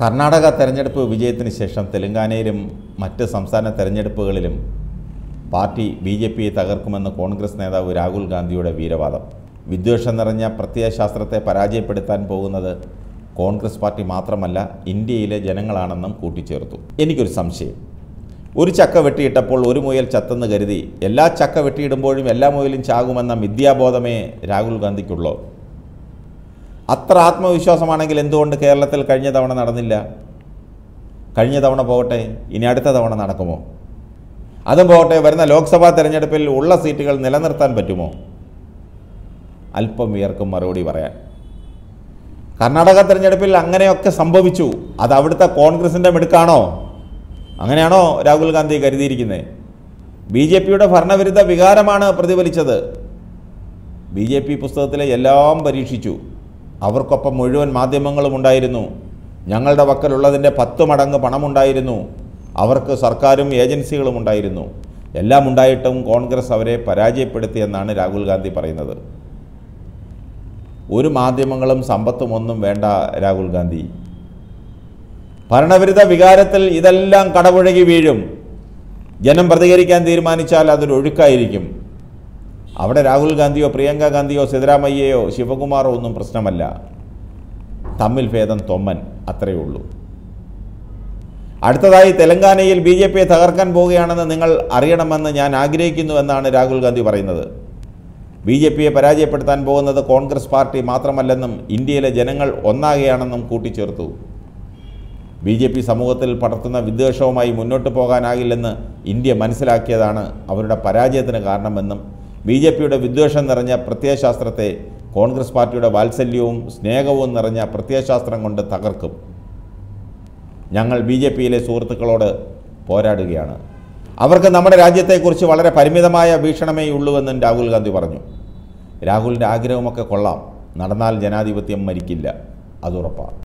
കർണാടക തെരഞ്ഞെടുപ്പ് വിജയത്തിന് ശേഷം തെലങ്കാനയിലും മറ്റ് സംസ്ഥാന തെരഞ്ഞെടുപ്പുകളിലും പാർട്ടി ബി ജെ പിയെ തകർക്കുമെന്ന് കോൺഗ്രസ് നേതാവ് രാഹുൽ ഗാന്ധിയുടെ വീരവാദം വിദ്വേഷം നിറഞ്ഞ പ്രത്യയശാസ്ത്രത്തെ പരാജയപ്പെടുത്താൻ പോകുന്നത് കോൺഗ്രസ് പാർട്ടി മാത്രമല്ല ഇന്ത്യയിലെ ജനങ്ങളാണെന്നും കൂട്ടിച്ചേർത്തു എനിക്കൊരു സംശയം ഒരു ചക്ക വെട്ടിയിട്ടപ്പോൾ ഒരു മുയൽ ചത്തെന്ന് കരുതി എല്ലാ ചക്ക വെട്ടിയിടുമ്പോഴും എല്ലാ മുയലും ചാകുമെന്ന മിഥ്യാബോധമേ രാഹുൽ ഗാന്ധിക്കുള്ളൂ അത്ര ആത്മവിശ്വാസമാണെങ്കിൽ എന്തുകൊണ്ട് കേരളത്തിൽ കഴിഞ്ഞ തവണ നടന്നില്ല കഴിഞ്ഞ തവണ പോകട്ടെ ഇനി അടുത്ത തവണ നടക്കുമോ അതും പോകട്ടെ വരുന്ന ലോക്സഭാ തെരഞ്ഞെടുപ്പിൽ ഉള്ള സീറ്റുകൾ നിലനിർത്താൻ പറ്റുമോ അല്പം വിയർക്കും മറുപടി പറയാൻ കർണാടക തെരഞ്ഞെടുപ്പിൽ അങ്ങനെയൊക്കെ സംഭവിച്ചു അത് അവിടുത്തെ കോൺഗ്രസിൻ്റെ മിടുക്കാണോ അങ്ങനെയാണോ രാഹുൽ ഗാന്ധി കരുതിയിരിക്കുന്നത് ബി ജെ പിയുടെ ഭരണവിരുദ്ധ വികാരമാണ് പ്രതിഫലിച്ചത് ബി ജെ പി പുസ്തകത്തിലെ എല്ലാം പരീക്ഷിച്ചു അവർക്കൊപ്പം മുഴുവൻ മാധ്യമങ്ങളും ഉണ്ടായിരുന്നു ഞങ്ങളുടെ വക്കലുള്ളതിൻ്റെ പത്ത് മടങ്ങ് പണമുണ്ടായിരുന്നു അവർക്ക് സർക്കാരും ഏജൻസികളും ഉണ്ടായിരുന്നു എല്ലാം ഉണ്ടായിട്ടും കോൺഗ്രസ് അവരെ പരാജയപ്പെടുത്തിയെന്നാണ് രാഹുൽ ഗാന്ധി പറയുന്നത് ഒരു മാധ്യമങ്ങളും സമ്പത്തും ഒന്നും വേണ്ട രാഹുൽ ഗാന്ധി ഭരണവിരുദ്ധ വികാരത്തിൽ ഇതെല്ലാം കടപുഴകി വീഴും ജനം പ്രതികരിക്കാൻ തീരുമാനിച്ചാൽ അതൊരു ഒഴുക്കായിരിക്കും അവിടെ രാഹുൽ ഗാന്ധിയോ പ്രിയങ്ക ഗാന്ധിയോ സിദ്ധരാമയ്യയോ ശിവകുമാറോ ഒന്നും പ്രശ്നമല്ല തമ്മിൽ ഭേദം തൊമ്മൻ അത്രയേ ഉള്ളൂ അടുത്തതായി തെലങ്കാനയിൽ ബി ജെ പിയെ തകർക്കാൻ പോവുകയാണെന്ന് നിങ്ങൾ അറിയണമെന്ന് ഞാൻ ആഗ്രഹിക്കുന്നു എന്നാണ് രാഹുൽ ഗാന്ധി പറയുന്നത് ബി ജെ പിയെ പരാജയപ്പെടുത്താൻ പോകുന്നത് കോൺഗ്രസ് പാർട്ടി മാത്രമല്ലെന്നും ഇന്ത്യയിലെ ജനങ്ങൾ ഒന്നാകെയാണെന്നും കൂട്ടിച്ചേർത്തു ബി ജെ പി സമൂഹത്തിൽ പടർത്തുന്ന വിദ്വേഷവുമായി മുന്നോട്ട് പോകാനാകില്ലെന്ന് ഇന്ത്യ മനസ്സിലാക്കിയതാണ് അവരുടെ പരാജയത്തിന് കാരണമെന്നും ബി ജെ പിയുടെ വിദ്വേഷം നിറഞ്ഞ പ്രത്യയശാസ്ത്രത്തെ കോൺഗ്രസ് പാർട്ടിയുടെ വാത്സല്യവും സ്നേഹവും നിറഞ്ഞ പ്രത്യയശാസ്ത്രം കൊണ്ട് തകർക്കും ഞങ്ങൾ ബി ജെ പിയിലെ സുഹൃത്തുക്കളോട് പോരാടുകയാണ് അവർക്ക് നമ്മുടെ രാജ്യത്തെക്കുറിച്ച് വളരെ പരിമിതമായ വീക്ഷണമേ ഉള്ളൂവെന്നും രാഹുൽ ഗാന്ധി പറഞ്ഞു രാഹുലിൻ്റെ ആഗ്രഹമൊക്കെ കൊള്ളാം നടന്നാൽ ജനാധിപത്യം മരിക്കില്ല അതുറപ്പാണ്